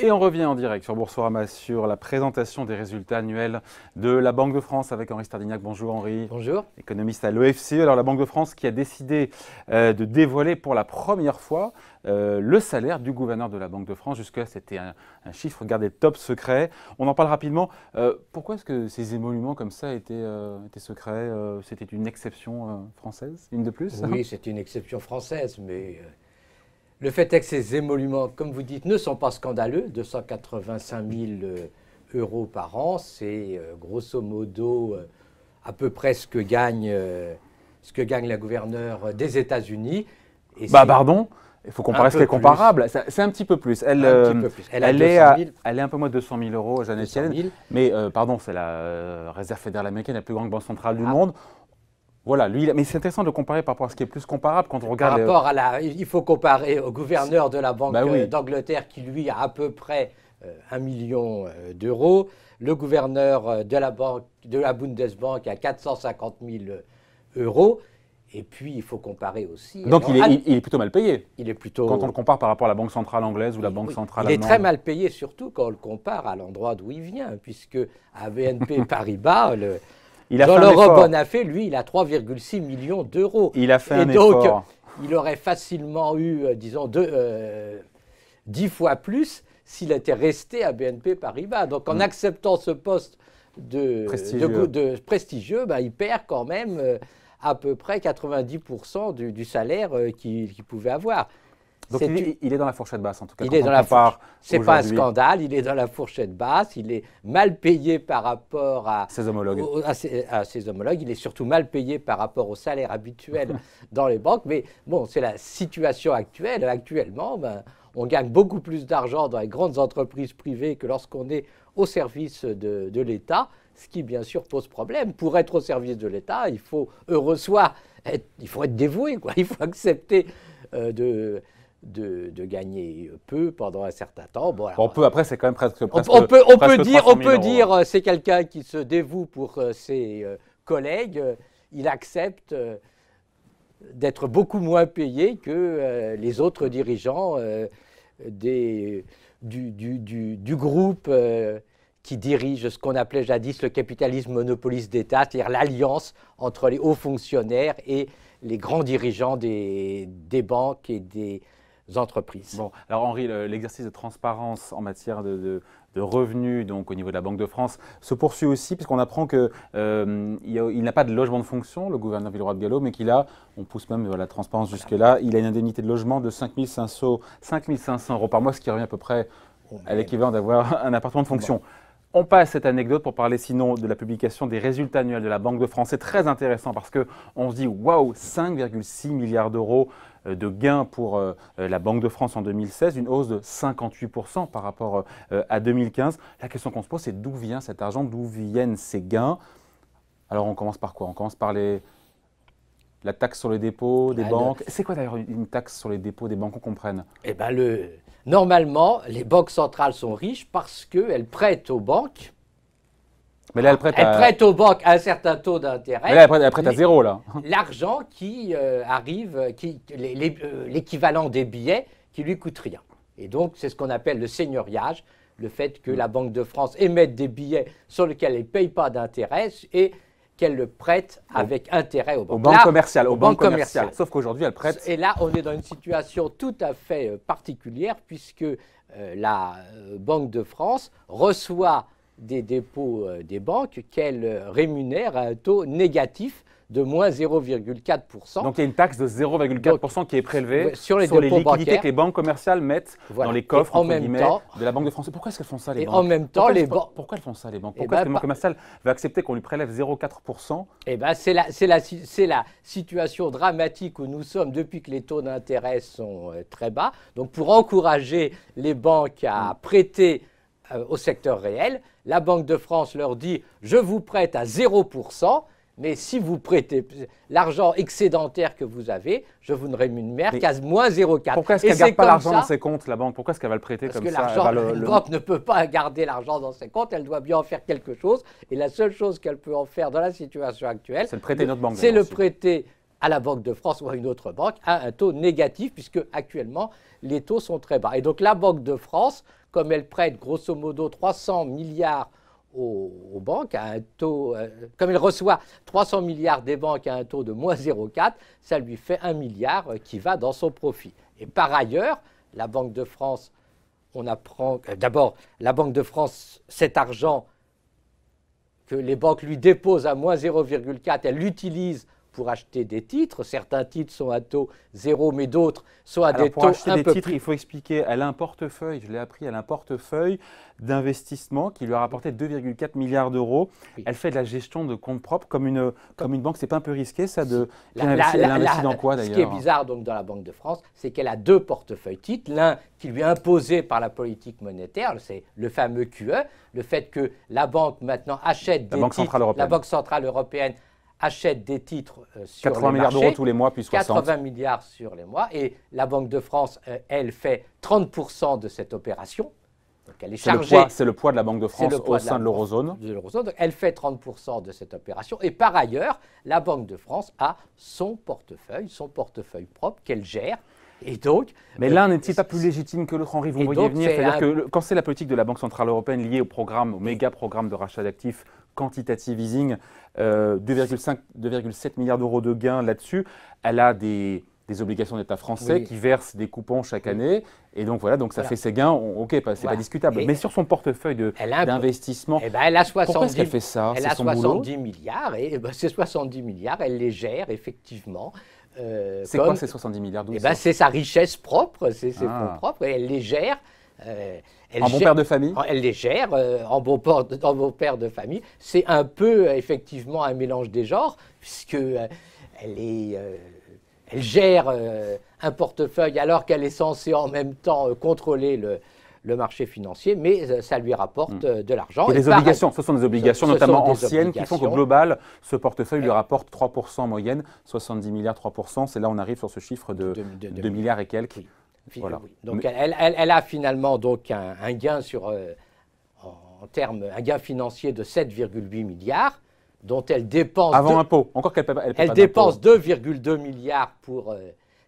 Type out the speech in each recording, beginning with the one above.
Et on revient en direct sur Boursorama sur la présentation des résultats annuels de la Banque de France avec Henri Stardignac. Bonjour Henri. Bonjour. Économiste à l'OFCE. Alors la Banque de France qui a décidé euh, de dévoiler pour la première fois euh, le salaire du gouverneur de la Banque de France. Jusque-là, c'était un, chiffre gardé top secret. On en parle rapidement. Euh, pourquoi est-ce que ces émoluments comme ça étaient, secrets C'était une exception française Une de plus Oui, c'est une exception française, mais le fait est que ces émoluments, comme vous dites, ne sont pas scandaleux. 285 000 euh, euros par an, c'est euh, grosso modo euh, à peu près ce que gagne, ce que gagne la gouverneure des États-Unis. Bah pardon il faut comparer ce qui est comparable. C'est un petit peu plus. Elle, Elle, est elle, est, un peu moins de 200 000 euros, Yellen. Mais pardon, c'est la réserve fédérale américaine, la plus grande banque centrale du ah. monde. Voilà, lui, mais c'est intéressant de comparer par rapport à ce qui est plus comparable quand on regarde. Par rapport à la, il faut comparer au gouverneur de la Banque bah d'Angleterre qui lui a à peu près euh, un million euh, d'euros, le gouverneur euh, de la banque, de la Bundesbank a 450 000 euros. Et puis, il faut comparer aussi. Donc, il, est, plutôt mal payé. Il est plutôt. Quand on le compare par rapport à la Banque centrale anglaise ou la Banque centrale allemande. Il est très mal payé, surtout quand on le compare à l'endroit d'où il vient, puisque à BNP Paribas, le, dans l'Europe, Bonafé, lui, il a 3,6 millions d'euros. Il a fait Et donc, Il aurait facilement eu, euh, disons, 10 euh, fois plus s'il était resté à BNP Paribas. Donc en mm. acceptant ce poste de prestigieux, bah, il perd quand même euh, à peu près 90% du, salaire qu'il pouvait avoir. Donc il est, dans la fourchette basse en tout cas. Il est dans la C'est pas un scandale. Il est dans la fourchette basse. Il est mal payé par rapport à ses homologues. à, ses, homologues. Il est surtout mal payé par rapport au salaire habituel dans les banques. Mais bon, c'est la situation actuelle. Actuellement, ben, on gagne beaucoup plus d'argent dans les grandes entreprises privées que lorsqu'on est au service de, l'État. Ce qui bien sûr pose problème. Pour être au service de l'État, il faut heureux soit être, il faut être dévoué. Quoi. Il faut accepter euh, de de, gagner peu pendant un certain temps. on peut, après, c'est quand même presque. on, peut, on peut dire, on peut dire euh, c'est quelqu'un qui se dévoue pour euh, ses euh, collègues. Il accepte d'être beaucoup moins payé que les autres dirigeants des, du, groupe qui dirige ce qu'on appelait jadis le capitalisme monopoliste d'État, c'est-à-dire l'alliance entre les hauts fonctionnaires et les grands dirigeants des banques et des, Bon, alors Henri, l'exercice de transparence en matière de, revenus, donc au niveau de la Banque de France, se poursuit aussi puisqu'on apprend que euh, il n'a pas de logement de fonction, le gouverneur Villeroy de Gallo, mais qu'il a, on pousse même la transparence jusque-là, il a une indemnité de logement de 5500 5 500 euros par mois, ce qui revient à peu près à l'équivalent d'avoir un appartement de fonction. On passe cette anecdote pour parler sinon de la publication des résultats annuels de la Banque de France. C'est très intéressant parce que on se dit waouh, 5,6 milliards d'euros euh, de gains pour euh, euh, la Banque de France en 2016, une hausse de 58% par rapport à 2015. La question qu'on se pose, c'est d'où vient cet argent, d'où viennent ces gains Alors on commence par quoi On commence par les, la taxe sur les dépôts des bah, banques. C'est quoi d'ailleurs une taxe sur les dépôts des banques qu'on comprenne Eh ben le Normalement, les banques centrales sont riches parce qu'elles prêtent aux banques. Mais prête aux banques un certain taux d'intérêt. Mais là, à zéro, là. L'argent qui euh, arrive, euh, l'équivalent des billets, qui lui coûte rien. Et donc, c'est ce qu'on appelle le seigneuriage, le fait que mm. la Banque de France émette des billets sur lesquels elle ne paye pas d'intérêt et qu'elle le prête avec intérêt aux banques, commerciales. Aux, banques, commerciales. Sauf qu'aujourd'hui, elle prête... Et là, on est dans une situation tout à fait euh, particulière puisque euh, la euh, Banque de France reçoit des dépôts des banques qu'elle rémunère à un taux négatif de moins 0,4%. Donc il y a une taxe de 0,4% qui est prélevée sur les, les liquidités que les banques commerciales mettent dans les coffres en même de la Banque de France. Pourquoi est-ce qu'elles font ça les banques En même temps, pourquoi font ça les banques eh Pourquoi est-ce ben, que la Banque commerciales va accepter qu'on lui prélève 0,4% Eh ben c'est la, situation dramatique où nous sommes depuis que les taux d'intérêt sont euh, très bas. Donc pour encourager les banques à mm. prêter euh, au secteur réel, la Banque de France leur dit je vous prête à 0% mais si vous prêtez l'argent excédentaire que vous avez, je vous ne rémunère qu'à moins 0,4. Pourquoi est-ce qu'elle ne garde pas l'argent dans ses comptes, la banque Pourquoi est-ce qu'elle va le prêter Parce comme que ça Parce que La banque ne peut pas garder l'argent dans ses comptes, elle doit bien en faire quelque chose. Et la seule chose qu'elle peut en faire dans la situation actuelle, c'est le prêter notre banque. C'est le prêter à la Banque de France ou à une autre banque à un taux négatif, puisque actuellement les taux sont très bas. Et donc la Banque de France, comme elle prête grosso modo 300 milliards aux, banques à un taux, euh, comme il reçoit 300 milliards des banques à un taux de moins 0,4, ça lui fait un milliard euh, qui va dans son profit. Et par ailleurs, la Banque de France, on apprend, d'abord, la Banque de France, cet argent que les banques lui déposent à moins 0,4, elle l'utilise pour acheter des titres. Certains titres sont à taux zéro, mais d'autres sont à des pour taux un peu il faut expliquer. Elle a un portefeuille, je l'ai appris, elle a un portefeuille d'investissement qui lui a rapporté 2,4 milliards d'euros. Elle fait de la gestion de comptes propres comme une, comme une banque. C'est pas un peu risqué, ça de elle investit dans quoi d'ailleurs Ce qui est bizarre donc dans la Banque de France, c'est qu'elle a deux portefeuilles titres. L'un qui lui est imposé par la politique monétaire, c'est le fameux QE, le fait que la banque maintenant achète des la Banque centrale européenne achète des titres euh, sur 80 milliards d'euros tous les mois, puis 60. 80 milliards sur les mois. Et la Banque de France, euh, elle, fait 30% de cette opération. Donc elle est chargée. C'est le, poids de la Banque de France au sein de l'eurozone. Elle fait 30% de cette opération. Et par ailleurs, la Banque de France a son portefeuille, son portefeuille propre qu'elle gère. Et donc, mais l'un euh, n'est-il pas plus légitime que l'autre, Henri Vous voyez venir que quand c'est la politique de la Banque Centrale Européenne liée au programme, au méga programme de rachat d'actifs quantitative easing, euh, 2,7 milliards d'euros de gains là-dessus. Elle a des, obligations d'État français qui versent des coupons chaque année. Et donc voilà, donc ça fait ses gains, ok, c'est pas discutable. mais sur son portefeuille d'investissement, elle a 70, eh ben, pourquoi est-ce qu'elle fait ça Elle a 70 milliards, et eh ben, ces 70 milliards, elle les gère effectivement. Euh, c'est quoi ces 70 milliards eh ben, C'est sa richesse propre, c'est ses ah. fonds elle les gère euh, elle en bon père de famille Elle les gère euh, en, bon père de famille. C'est un peu, euh, effectivement, un mélange des genres, puisque elle, gère un portefeuille alors qu'elle est censée en même temps contrôler le, marché financier, mais ça lui rapporte mm. de l'argent. Et, les obligations, ce sont des obligations notamment anciennes qui font qu'au global, ce portefeuille lui rapporte 3% en moyenne, 70 milliards, 3%. C'est là on arrive sur ce chiffre de, 2 milliards et quelques. Donc elle, a finalement donc un, gain sur, euh, en, un gain financier de 7,8 milliards, dont elle dépense avant impôt. Encore qu'elle elle, dépense 2,2 milliards pour euh,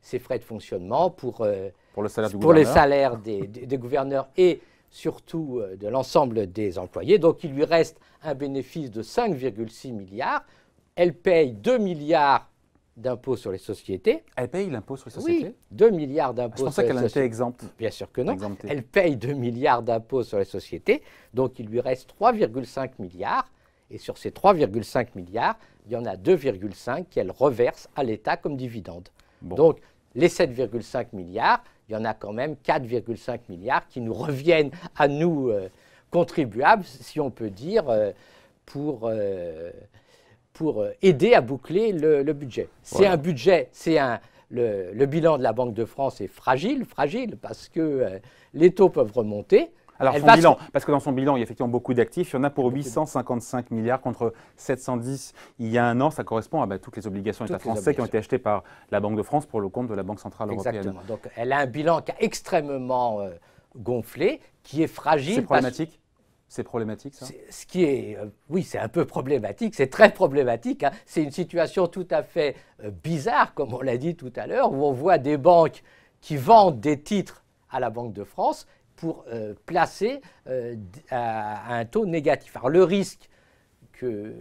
ses frais de fonctionnement, pour euh, pour, le salaire les salaires des, gouverneurs et surtout de l'ensemble des employés. Donc il lui reste un bénéfice de 5,6 milliards. Elle paye 2 milliards d'impôts sur les sociétés. Elle paye l'impôt sur les sociétés 2 milliards d'impôts ah, sur les sociétés. C'est pour ça qu'elle été exempte. Bien sûr que non. Elle paye 2 milliards d'impôts sur les sociétés, donc il lui reste 3,5 milliards. Et sur ces 3,5 milliards, il y en a 2,5 qu'elle reverse à l'État comme dividende. Donc, les 7,5 milliards, il y en a quand même 4,5 milliards qui nous reviennent à nous, euh, contribuables, si on peut dire, euh, pour... Euh, pour euh, aider à boucler le, budget. C'est un budget, c'est un, le, bilan de la Banque de France est fragile, fragile, parce que euh, les taux peuvent remonter. Alors son bilan, parce que dans son bilan, il y a effectivement beaucoup d'actifs. Il y en a pour 855 milliards contre 710 il y a un an. Ça correspond à bah, toutes les obligations d'État français qui ont été achetées par la Banque de France pour le compte de la Banque Centrale Européenne. Exactement. Donc elle a un bilan qui est extrêmement euh, gonflé, qui est fragile. C'est problématique c'est problématique, ça Ce qui est, euh, oui, c'est un peu problématique, c'est très problématique. Hein. C'est une situation tout à fait euh, bizarre, comme on l'a dit tout à l'heure, où on voit des banques qui vendent des titres à la Banque de France pour euh, placer à, un taux négatif. Alors le risque que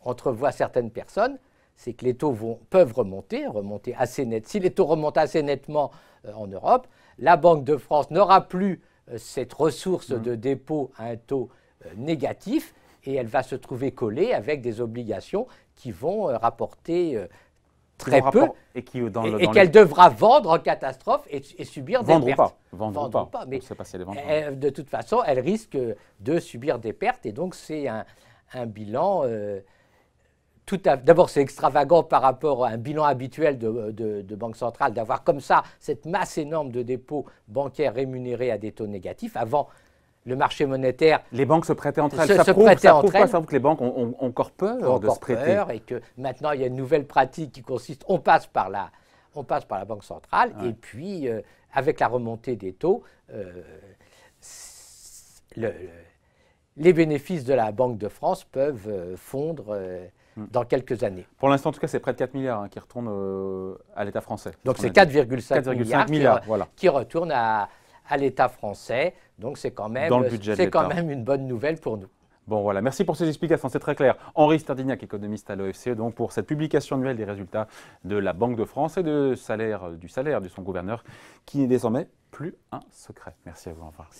entrevoient certaines personnes, c'est que les taux peuvent remonter, remonter assez net. Si les taux remontent assez nettement en Europe, la Banque de France n'aura plus euh, cette ressource mm. de dépôt à un taux euh, négatif et elle va se trouver collée avec des obligations qui vont rapporter très peu et qu'elle devra vendre en catastrophe et, et subir des pertes. Ou pas, vendre, pas. de toute façon, elle risque de subir des pertes et donc c'est un, bilan euh, D'abord, c'est extravagant par rapport à un bilan habituel de, banque centrale d'avoir comme ça cette masse énorme de dépôts bancaires rémunérés à des taux négatifs. Avant, le marché monétaire. Les banques se prêtaient entre elles. ça, se prouve, ça, prouve, ça que les banques ont, encore peur de se prêter. et que maintenant, il y a une nouvelle pratique qui consiste on passe par la, on passe par la banque centrale et puis, euh, avec la remontée des taux, euh, le les bénéfices de la Banque de France peuvent euh, fondre euh, hmm. dans quelques années. Pour l'instant, en tout cas, c'est près de 4 milliards hein, qui retournent euh, à l'État français. Donc c'est 4,5 milliards, qui, retournent à, à l'État français. Donc c'est quand, même, quand même une bonne nouvelle pour nous. Bon voilà, merci pour ces explications, c'est très clair. Henri Stardignac, économiste à l'OFCE, donc pour cette publication annuelle des résultats de la Banque de France et de salaire, du salaire de son gouverneur, qui n'est désormais plus un secret. Merci à vous, au revoir.